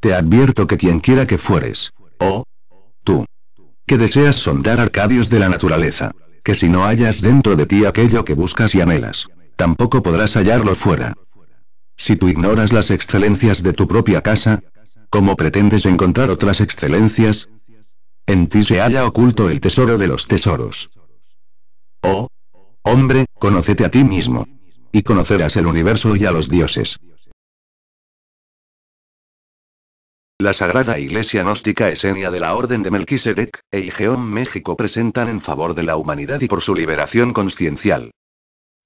Te advierto que quien quiera que fueres, o tú, que deseas sondar arcadios de la naturaleza, que si no hallas dentro de ti aquello que buscas y anhelas, tampoco podrás hallarlo fuera. Si tú ignoras las excelencias de tu propia casa, ¿cómo pretendes encontrar otras excelencias? En ti se halla oculto el tesoro de los tesoros. Oh, hombre, conócete a ti mismo. Y conocerás el universo y a los dioses. La Sagrada Iglesia Gnóstica Esenia de la Orden de Melquisedec, e Igeón México presentan en favor de la humanidad y por su liberación consciencial.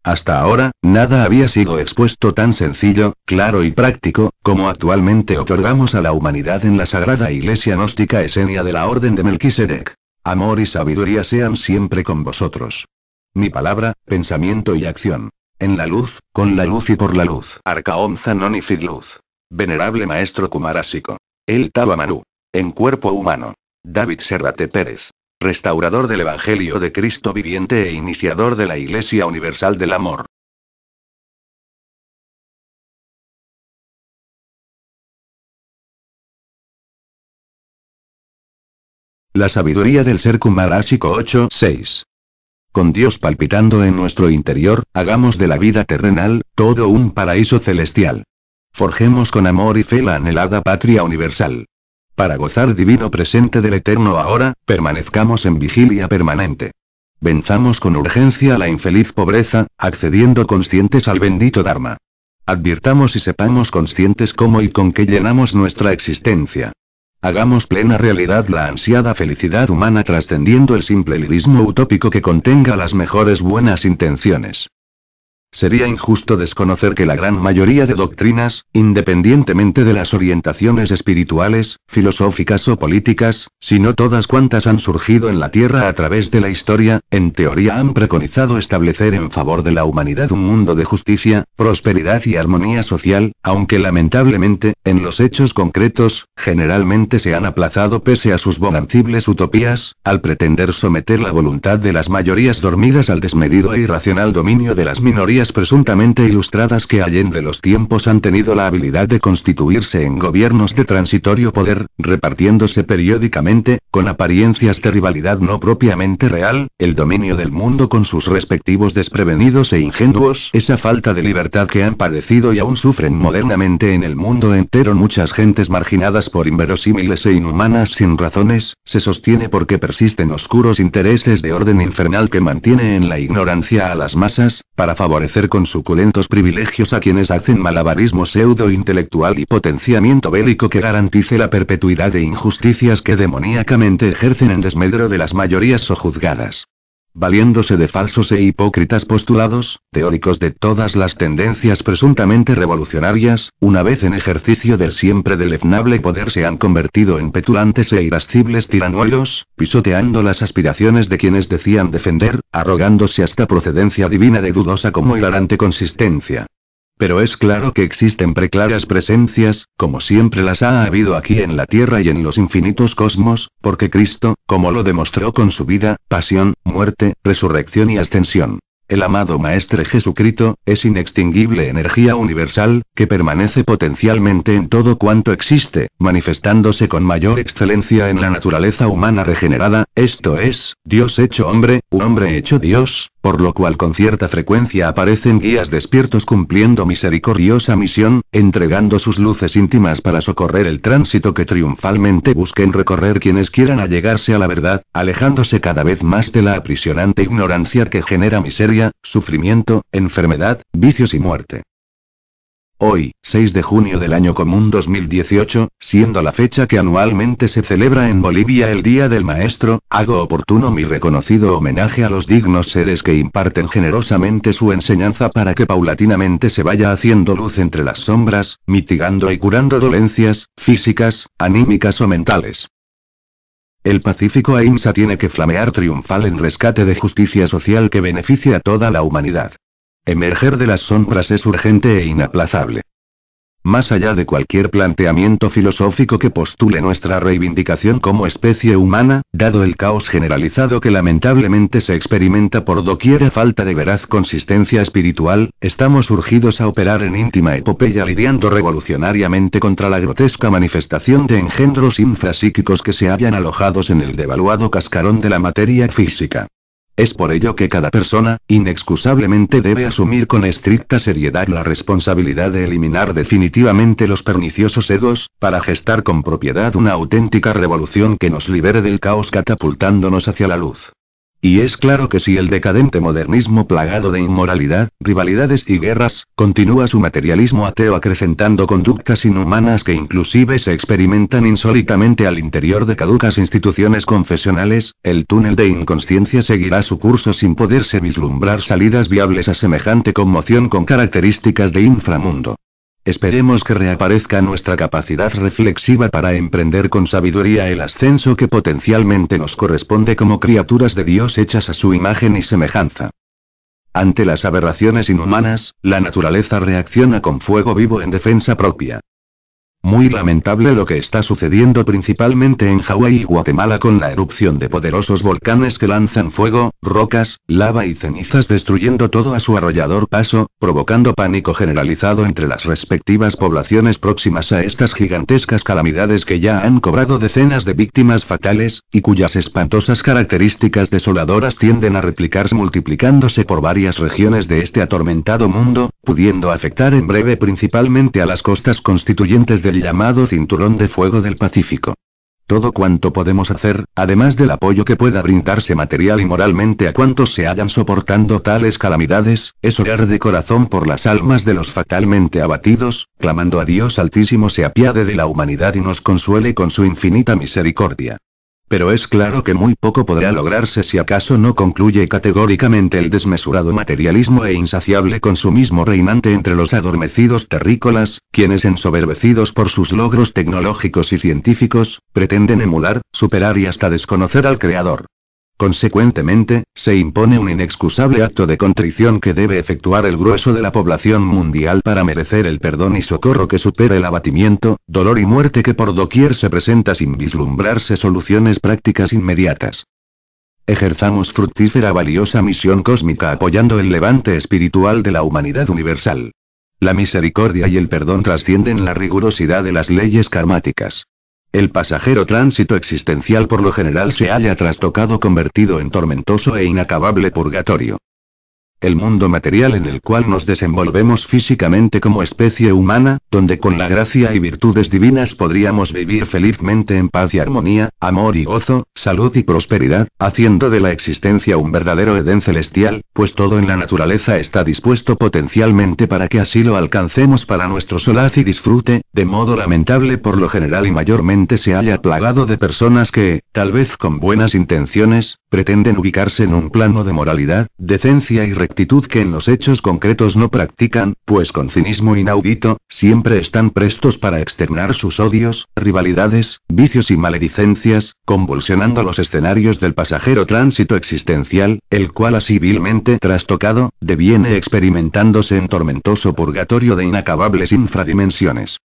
Hasta ahora, nada había sido expuesto tan sencillo, claro y práctico, como actualmente otorgamos a la humanidad en la Sagrada Iglesia Gnóstica Esenia de la Orden de Melquisedec. Amor y sabiduría sean siempre con vosotros. Mi palabra, pensamiento y acción. En la luz, con la luz y por la luz. Arcaón Zanon Luz. Venerable Maestro Kumarásico. El Taba En cuerpo humano. David Serrate Pérez. Restaurador del Evangelio de Cristo viviente e iniciador de la Iglesia Universal del Amor. La sabiduría del ser Kumarásico 8.6. Con Dios palpitando en nuestro interior, hagamos de la vida terrenal, todo un paraíso celestial. Forjemos con amor y fe la anhelada patria universal. Para gozar divino presente del eterno ahora, permanezcamos en vigilia permanente. Venzamos con urgencia la infeliz pobreza, accediendo conscientes al bendito Dharma. Advirtamos y sepamos conscientes cómo y con qué llenamos nuestra existencia. Hagamos plena realidad la ansiada felicidad humana trascendiendo el simple lirismo utópico que contenga las mejores buenas intenciones. Sería injusto desconocer que la gran mayoría de doctrinas, independientemente de las orientaciones espirituales, filosóficas o políticas, si no todas cuantas han surgido en la Tierra a través de la historia, en teoría han preconizado establecer en favor de la humanidad un mundo de justicia, prosperidad y armonía social, aunque lamentablemente, en los hechos concretos, generalmente se han aplazado pese a sus bonancibles utopías, al pretender someter la voluntad de las mayorías dormidas al desmedido e irracional dominio de las minorías presuntamente ilustradas que de los tiempos han tenido la habilidad de constituirse en gobiernos de transitorio poder, repartiéndose periódicamente, con apariencias de rivalidad no propiamente real, el dominio del mundo con sus respectivos desprevenidos e ingenuos, esa falta de libertad que han padecido y aún sufren modernamente en el mundo entero muchas gentes marginadas por inverosímiles e inhumanas sin razones, se sostiene porque persisten oscuros intereses de orden infernal que mantiene en la ignorancia a las masas, para favorecer con suculentos privilegios a quienes hacen malabarismo pseudo-intelectual y potenciamiento bélico que garantice la perpetuidad de injusticias que demoníacamente ejercen en desmedro de las mayorías sojuzgadas valiéndose de falsos e hipócritas postulados, teóricos de todas las tendencias presuntamente revolucionarias, una vez en ejercicio del siempre deleznable poder se han convertido en petulantes e irascibles tiranuelos, pisoteando las aspiraciones de quienes decían defender, arrogándose hasta procedencia divina de dudosa como hilarante consistencia. Pero es claro que existen preclaras presencias, como siempre las ha habido aquí en la Tierra y en los infinitos cosmos, porque Cristo, como lo demostró con su vida, pasión, muerte, resurrección y ascensión. El amado Maestre Jesucristo, es inextinguible energía universal, que permanece potencialmente en todo cuanto existe, manifestándose con mayor excelencia en la naturaleza humana regenerada, esto es, Dios hecho hombre, un hombre hecho Dios, por lo cual con cierta frecuencia aparecen guías despiertos cumpliendo misericordiosa misión, entregando sus luces íntimas para socorrer el tránsito que triunfalmente busquen recorrer quienes quieran allegarse a la verdad, alejándose cada vez más de la aprisionante ignorancia que genera miseria, sufrimiento, enfermedad, vicios y muerte. Hoy, 6 de junio del año común 2018, siendo la fecha que anualmente se celebra en Bolivia el Día del Maestro, hago oportuno mi reconocido homenaje a los dignos seres que imparten generosamente su enseñanza para que paulatinamente se vaya haciendo luz entre las sombras, mitigando y curando dolencias, físicas, anímicas o mentales. El Pacífico AIMSA e tiene que flamear triunfal en rescate de justicia social que beneficie a toda la humanidad. Emerger de las sombras es urgente e inaplazable. Más allá de cualquier planteamiento filosófico que postule nuestra reivindicación como especie humana, dado el caos generalizado que lamentablemente se experimenta por doquiera falta de veraz consistencia espiritual, estamos urgidos a operar en íntima epopeya lidiando revolucionariamente contra la grotesca manifestación de engendros infrasíquicos que se hayan alojados en el devaluado cascarón de la materia física. Es por ello que cada persona, inexcusablemente debe asumir con estricta seriedad la responsabilidad de eliminar definitivamente los perniciosos egos, para gestar con propiedad una auténtica revolución que nos libere del caos catapultándonos hacia la luz. Y es claro que si el decadente modernismo plagado de inmoralidad, rivalidades y guerras, continúa su materialismo ateo acrecentando conductas inhumanas que inclusive se experimentan insólitamente al interior de caducas instituciones confesionales, el túnel de inconsciencia seguirá su curso sin poderse vislumbrar salidas viables a semejante conmoción con características de inframundo. Esperemos que reaparezca nuestra capacidad reflexiva para emprender con sabiduría el ascenso que potencialmente nos corresponde como criaturas de Dios hechas a su imagen y semejanza. Ante las aberraciones inhumanas, la naturaleza reacciona con fuego vivo en defensa propia. Muy lamentable lo que está sucediendo principalmente en Hawái y Guatemala con la erupción de poderosos volcanes que lanzan fuego, rocas, lava y cenizas destruyendo todo a su arrollador paso, provocando pánico generalizado entre las respectivas poblaciones próximas a estas gigantescas calamidades que ya han cobrado decenas de víctimas fatales, y cuyas espantosas características desoladoras tienden a replicarse multiplicándose por varias regiones de este atormentado mundo, pudiendo afectar en breve principalmente a las costas constituyentes de llamado Cinturón de Fuego del Pacífico. Todo cuanto podemos hacer, además del apoyo que pueda brindarse material y moralmente a cuantos se hayan soportando tales calamidades, es orar de corazón por las almas de los fatalmente abatidos, clamando a Dios Altísimo se apiade de la humanidad y nos consuele con su infinita misericordia pero es claro que muy poco podrá lograrse si acaso no concluye categóricamente el desmesurado materialismo e insaciable consumismo reinante entre los adormecidos terrícolas, quienes ensoberbecidos por sus logros tecnológicos y científicos, pretenden emular, superar y hasta desconocer al Creador. Consecuentemente, se impone un inexcusable acto de contrición que debe efectuar el grueso de la población mundial para merecer el perdón y socorro que supere el abatimiento, dolor y muerte que por doquier se presenta sin vislumbrarse soluciones prácticas inmediatas. Ejerzamos fructífera valiosa misión cósmica apoyando el levante espiritual de la humanidad universal. La misericordia y el perdón trascienden la rigurosidad de las leyes karmáticas. El pasajero tránsito existencial por lo general se haya trastocado convertido en tormentoso e inacabable purgatorio el mundo material en el cual nos desenvolvemos físicamente como especie humana, donde con la gracia y virtudes divinas podríamos vivir felizmente en paz y armonía, amor y gozo, salud y prosperidad, haciendo de la existencia un verdadero Edén celestial, pues todo en la naturaleza está dispuesto potencialmente para que así lo alcancemos para nuestro solaz y disfrute, de modo lamentable por lo general y mayormente se haya plagado de personas que, tal vez con buenas intenciones, pretenden ubicarse en un plano de moralidad, decencia y actitud que en los hechos concretos no practican, pues con cinismo inaudito, siempre están prestos para externar sus odios, rivalidades, vicios y maledicencias, convulsionando los escenarios del pasajero tránsito existencial, el cual ha vilmente trastocado, deviene experimentándose en tormentoso purgatorio de inacabables infradimensiones.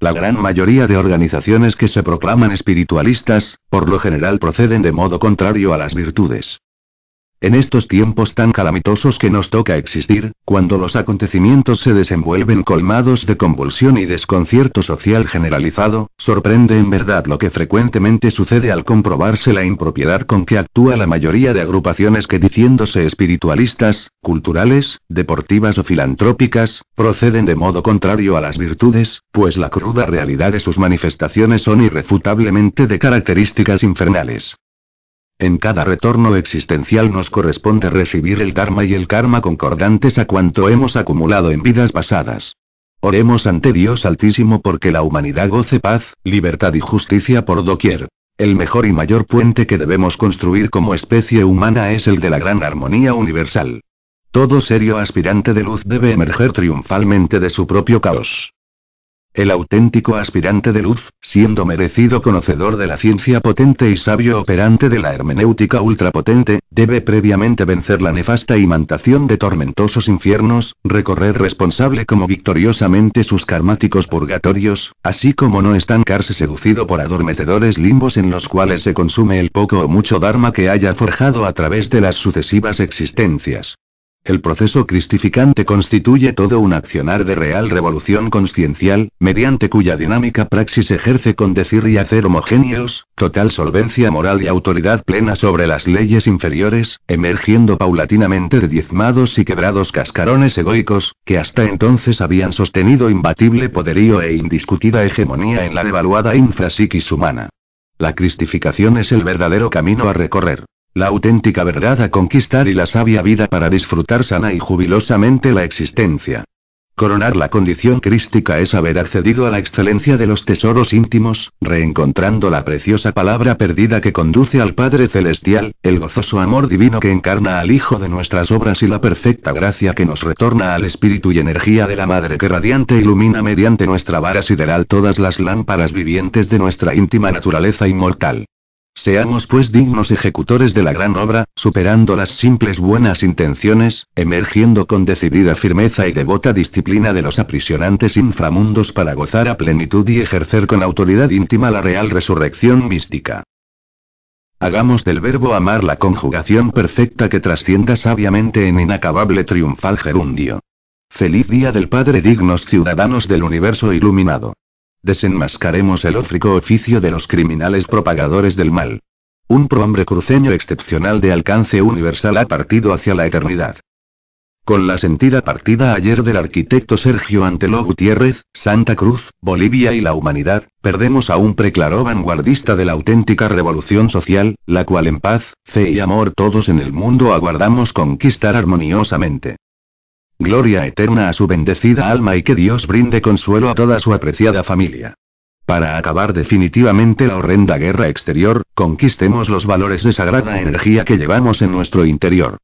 La gran mayoría de organizaciones que se proclaman espiritualistas, por lo general proceden de modo contrario a las virtudes. En estos tiempos tan calamitosos que nos toca existir, cuando los acontecimientos se desenvuelven colmados de convulsión y desconcierto social generalizado, sorprende en verdad lo que frecuentemente sucede al comprobarse la impropiedad con que actúa la mayoría de agrupaciones que diciéndose espiritualistas, culturales, deportivas o filantrópicas, proceden de modo contrario a las virtudes, pues la cruda realidad de sus manifestaciones son irrefutablemente de características infernales. En cada retorno existencial nos corresponde recibir el Dharma y el karma concordantes a cuanto hemos acumulado en vidas pasadas. Oremos ante Dios Altísimo porque la humanidad goce paz, libertad y justicia por doquier. El mejor y mayor puente que debemos construir como especie humana es el de la gran armonía universal. Todo serio aspirante de luz debe emerger triunfalmente de su propio caos. El auténtico aspirante de luz, siendo merecido conocedor de la ciencia potente y sabio operante de la hermenéutica ultrapotente, debe previamente vencer la nefasta imantación de tormentosos infiernos, recorrer responsable como victoriosamente sus karmáticos purgatorios, así como no estancarse seducido por adormecedores limbos en los cuales se consume el poco o mucho dharma que haya forjado a través de las sucesivas existencias. El proceso cristificante constituye todo un accionar de real revolución consciencial, mediante cuya dinámica praxis ejerce con decir y hacer homogéneos, total solvencia moral y autoridad plena sobre las leyes inferiores, emergiendo paulatinamente de diezmados y quebrados cascarones egoicos, que hasta entonces habían sostenido imbatible poderío e indiscutida hegemonía en la devaluada infrapsiquis humana. La cristificación es el verdadero camino a recorrer. La auténtica verdad a conquistar y la sabia vida para disfrutar sana y jubilosamente la existencia. Coronar la condición crística es haber accedido a la excelencia de los tesoros íntimos, reencontrando la preciosa palabra perdida que conduce al Padre Celestial, el gozoso amor divino que encarna al Hijo de nuestras obras y la perfecta gracia que nos retorna al espíritu y energía de la Madre que radiante ilumina mediante nuestra vara sideral todas las lámparas vivientes de nuestra íntima naturaleza inmortal. Seamos pues dignos ejecutores de la gran obra, superando las simples buenas intenciones, emergiendo con decidida firmeza y devota disciplina de los aprisionantes inframundos para gozar a plenitud y ejercer con autoridad íntima la real resurrección mística. Hagamos del verbo amar la conjugación perfecta que trascienda sabiamente en inacabable triunfal gerundio. Feliz día del Padre dignos ciudadanos del universo iluminado. Desenmascaremos el ófrico oficio de los criminales propagadores del mal. Un prohombre cruceño excepcional de alcance universal ha partido hacia la eternidad. Con la sentida partida ayer del arquitecto Sergio Antelo Gutiérrez, Santa Cruz, Bolivia y la humanidad, perdemos a un preclaro vanguardista de la auténtica revolución social, la cual en paz, fe y amor todos en el mundo aguardamos conquistar armoniosamente. Gloria eterna a su bendecida alma y que Dios brinde consuelo a toda su apreciada familia. Para acabar definitivamente la horrenda guerra exterior, conquistemos los valores de sagrada energía que llevamos en nuestro interior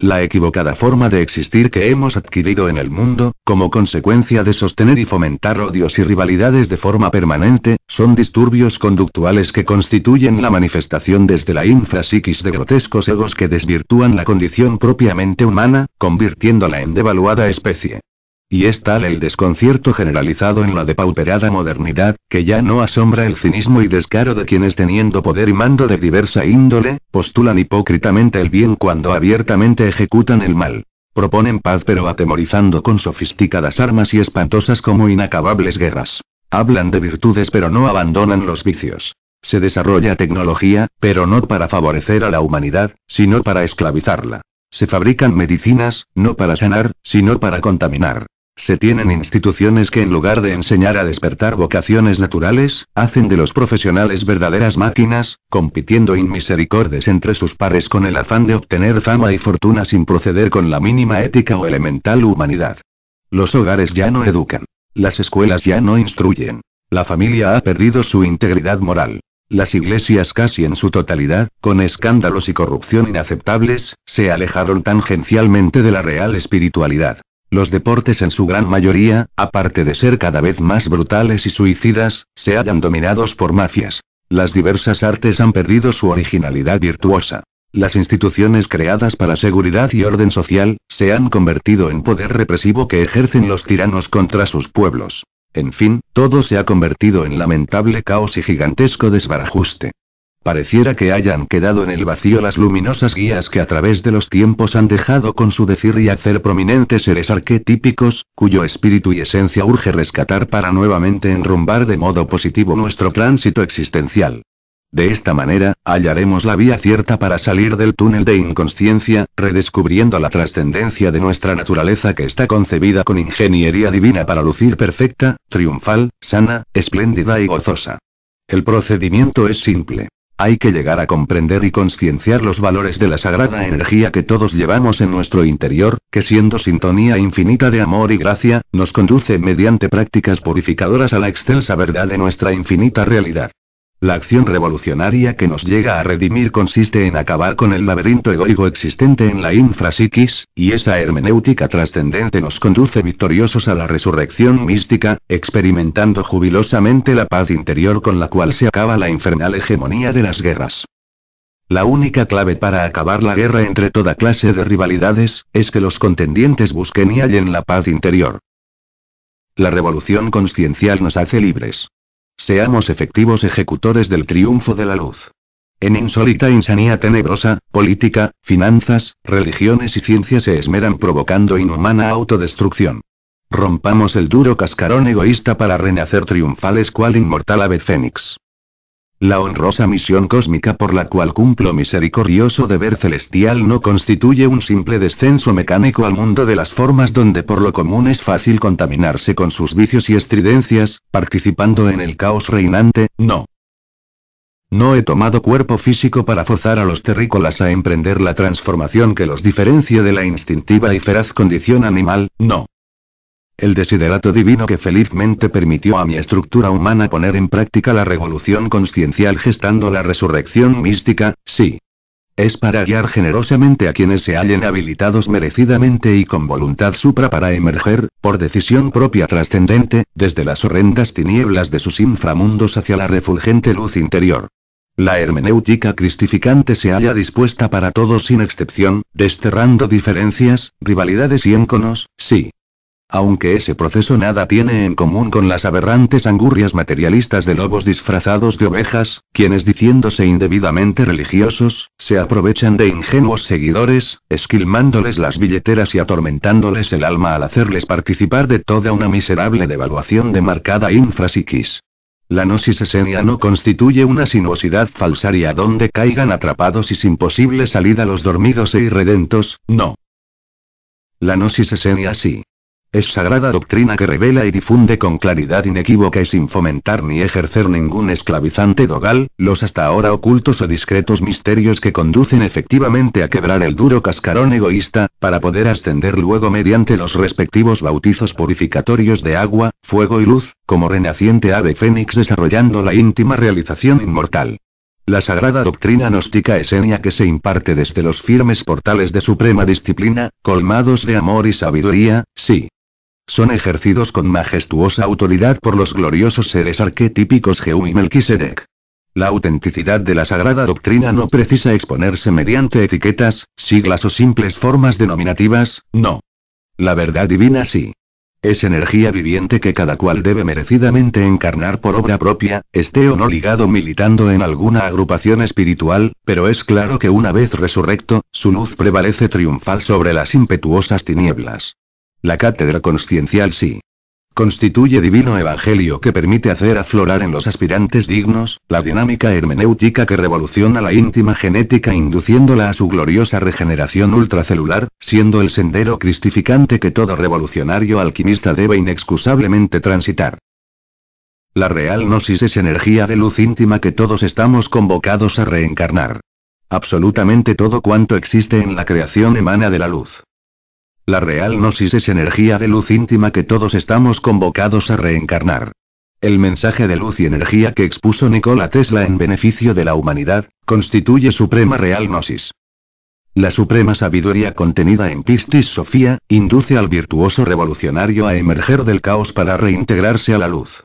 la equivocada forma de existir que hemos adquirido en el mundo, como consecuencia de sostener y fomentar odios y rivalidades de forma permanente, son disturbios conductuales que constituyen la manifestación desde la infrasiquis de grotescos egos que desvirtúan la condición propiamente humana, convirtiéndola en devaluada especie. Y es tal el desconcierto generalizado en la depauperada modernidad, que ya no asombra el cinismo y descaro de quienes teniendo poder y mando de diversa índole, postulan hipócritamente el bien cuando abiertamente ejecutan el mal. Proponen paz pero atemorizando con sofisticadas armas y espantosas como inacabables guerras. Hablan de virtudes pero no abandonan los vicios. Se desarrolla tecnología, pero no para favorecer a la humanidad, sino para esclavizarla. Se fabrican medicinas, no para sanar, sino para contaminar. Se tienen instituciones que en lugar de enseñar a despertar vocaciones naturales, hacen de los profesionales verdaderas máquinas, compitiendo inmisericordes entre sus pares con el afán de obtener fama y fortuna sin proceder con la mínima ética o elemental humanidad. Los hogares ya no educan. Las escuelas ya no instruyen. La familia ha perdido su integridad moral. Las iglesias casi en su totalidad, con escándalos y corrupción inaceptables, se alejaron tangencialmente de la real espiritualidad. Los deportes en su gran mayoría, aparte de ser cada vez más brutales y suicidas, se hallan dominados por mafias. Las diversas artes han perdido su originalidad virtuosa. Las instituciones creadas para seguridad y orden social, se han convertido en poder represivo que ejercen los tiranos contra sus pueblos. En fin, todo se ha convertido en lamentable caos y gigantesco desbarajuste. Pareciera que hayan quedado en el vacío las luminosas guías que a través de los tiempos han dejado con su decir y hacer prominentes seres arquetípicos, cuyo espíritu y esencia urge rescatar para nuevamente enrumbar de modo positivo nuestro tránsito existencial. De esta manera, hallaremos la vía cierta para salir del túnel de inconsciencia, redescubriendo la trascendencia de nuestra naturaleza que está concebida con ingeniería divina para lucir perfecta, triunfal, sana, espléndida y gozosa. El procedimiento es simple. Hay que llegar a comprender y concienciar los valores de la sagrada energía que todos llevamos en nuestro interior, que siendo sintonía infinita de amor y gracia, nos conduce mediante prácticas purificadoras a la extensa verdad de nuestra infinita realidad. La acción revolucionaria que nos llega a redimir consiste en acabar con el laberinto egoico existente en la infrasiquis, y esa hermenéutica trascendente nos conduce victoriosos a la resurrección mística, experimentando jubilosamente la paz interior con la cual se acaba la infernal hegemonía de las guerras. La única clave para acabar la guerra entre toda clase de rivalidades, es que los contendientes busquen y hallen la paz interior. La revolución consciencial nos hace libres. Seamos efectivos ejecutores del triunfo de la luz. En insólita insanía tenebrosa, política, finanzas, religiones y ciencias se esmeran provocando inhumana autodestrucción. Rompamos el duro cascarón egoísta para renacer triunfales cual inmortal ave fénix. La honrosa misión cósmica por la cual cumplo misericordioso deber celestial no constituye un simple descenso mecánico al mundo de las formas donde por lo común es fácil contaminarse con sus vicios y estridencias, participando en el caos reinante, no. No he tomado cuerpo físico para forzar a los terrícolas a emprender la transformación que los diferencia de la instintiva y feraz condición animal, no el desiderato divino que felizmente permitió a mi estructura humana poner en práctica la revolución consciencial gestando la resurrección mística, sí. Es para guiar generosamente a quienes se hallen habilitados merecidamente y con voluntad supra para emerger, por decisión propia trascendente, desde las horrendas tinieblas de sus inframundos hacia la refulgente luz interior. La hermenéutica cristificante se halla dispuesta para todos sin excepción, desterrando diferencias, rivalidades y enconos, sí, aunque ese proceso nada tiene en común con las aberrantes angurrias materialistas de lobos disfrazados de ovejas, quienes diciéndose indebidamente religiosos, se aprovechan de ingenuos seguidores, esquilmándoles las billeteras y atormentándoles el alma al hacerles participar de toda una miserable devaluación de marcada infrasiquis. La gnosis esenia no constituye una sinuosidad falsaria donde caigan atrapados y sin posible salida los dormidos e irredentos, no. La gnosis esenia sí. Es sagrada doctrina que revela y difunde con claridad inequívoca y sin fomentar ni ejercer ningún esclavizante dogal, los hasta ahora ocultos o discretos misterios que conducen efectivamente a quebrar el duro cascarón egoísta, para poder ascender luego mediante los respectivos bautizos purificatorios de agua, fuego y luz, como renaciente ave fénix desarrollando la íntima realización inmortal. La sagrada doctrina gnóstica esenia que se imparte desde los firmes portales de suprema disciplina, colmados de amor y sabiduría, sí, son ejercidos con majestuosa autoridad por los gloriosos seres arquetípicos Jehú y Melquisedec. La autenticidad de la sagrada doctrina no precisa exponerse mediante etiquetas, siglas o simples formas denominativas, no. La verdad divina sí. Es energía viviente que cada cual debe merecidamente encarnar por obra propia, esté o no ligado militando en alguna agrupación espiritual, pero es claro que una vez resurrecto, su luz prevalece triunfal sobre las impetuosas tinieblas. La cátedra consciencial sí. Constituye divino evangelio que permite hacer aflorar en los aspirantes dignos, la dinámica hermenéutica que revoluciona la íntima genética induciéndola a su gloriosa regeneración ultracelular, siendo el sendero cristificante que todo revolucionario alquimista debe inexcusablemente transitar. La real gnosis es energía de luz íntima que todos estamos convocados a reencarnar. Absolutamente todo cuanto existe en la creación emana de la luz. La real gnosis es energía de luz íntima que todos estamos convocados a reencarnar. El mensaje de luz y energía que expuso Nikola Tesla en beneficio de la humanidad, constituye suprema real gnosis. La suprema sabiduría contenida en Pistis Sofía, induce al virtuoso revolucionario a emerger del caos para reintegrarse a la luz.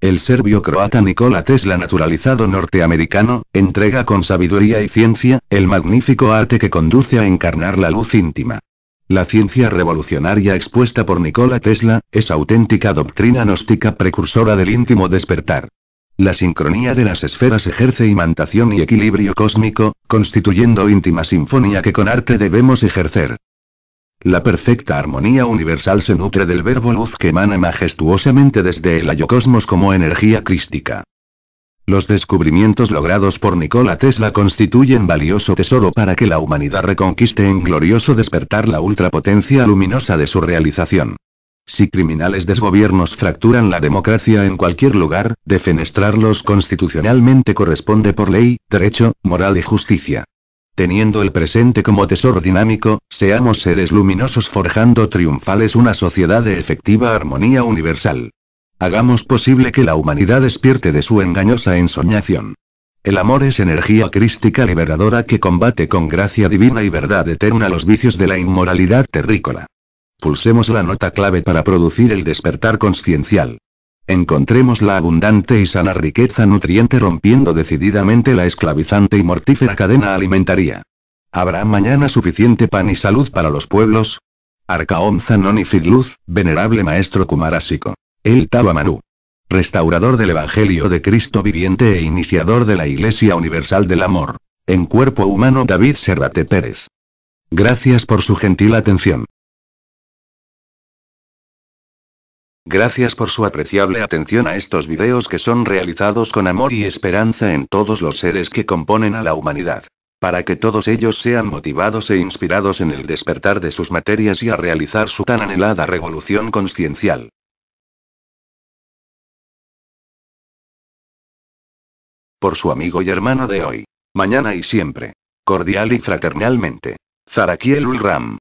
El serbio-croata Nikola Tesla naturalizado norteamericano, entrega con sabiduría y ciencia, el magnífico arte que conduce a encarnar la luz íntima. La ciencia revolucionaria expuesta por Nikola Tesla, es auténtica doctrina gnóstica precursora del íntimo despertar. La sincronía de las esferas ejerce imantación y equilibrio cósmico, constituyendo íntima sinfonía que con arte debemos ejercer. La perfecta armonía universal se nutre del verbo luz que emana majestuosamente desde el ayocosmos como energía crística. Los descubrimientos logrados por Nikola Tesla constituyen valioso tesoro para que la humanidad reconquiste en glorioso despertar la ultrapotencia luminosa de su realización. Si criminales desgobiernos fracturan la democracia en cualquier lugar, defenestrarlos constitucionalmente corresponde por ley, derecho, moral y justicia. Teniendo el presente como tesoro dinámico, seamos seres luminosos forjando triunfales una sociedad de efectiva armonía universal. Hagamos posible que la humanidad despierte de su engañosa ensoñación. El amor es energía crística liberadora que combate con gracia divina y verdad eterna los vicios de la inmoralidad terrícola. Pulsemos la nota clave para producir el despertar consciencial. Encontremos la abundante y sana riqueza nutriente rompiendo decididamente la esclavizante y mortífera cadena alimentaria. ¿Habrá mañana suficiente pan y salud para los pueblos? Arcaón Zanon y Fidluz, venerable maestro Kumarásico. El Tabamanu. Restaurador del Evangelio de Cristo viviente e iniciador de la Iglesia Universal del Amor. En cuerpo humano David Serrate Pérez. Gracias por su gentil atención. Gracias por su apreciable atención a estos videos que son realizados con amor y esperanza en todos los seres que componen a la humanidad. Para que todos ellos sean motivados e inspirados en el despertar de sus materias y a realizar su tan anhelada revolución conciencial. por su amigo y hermano de hoy, mañana y siempre. Cordial y fraternalmente. Zarakiel Ulram.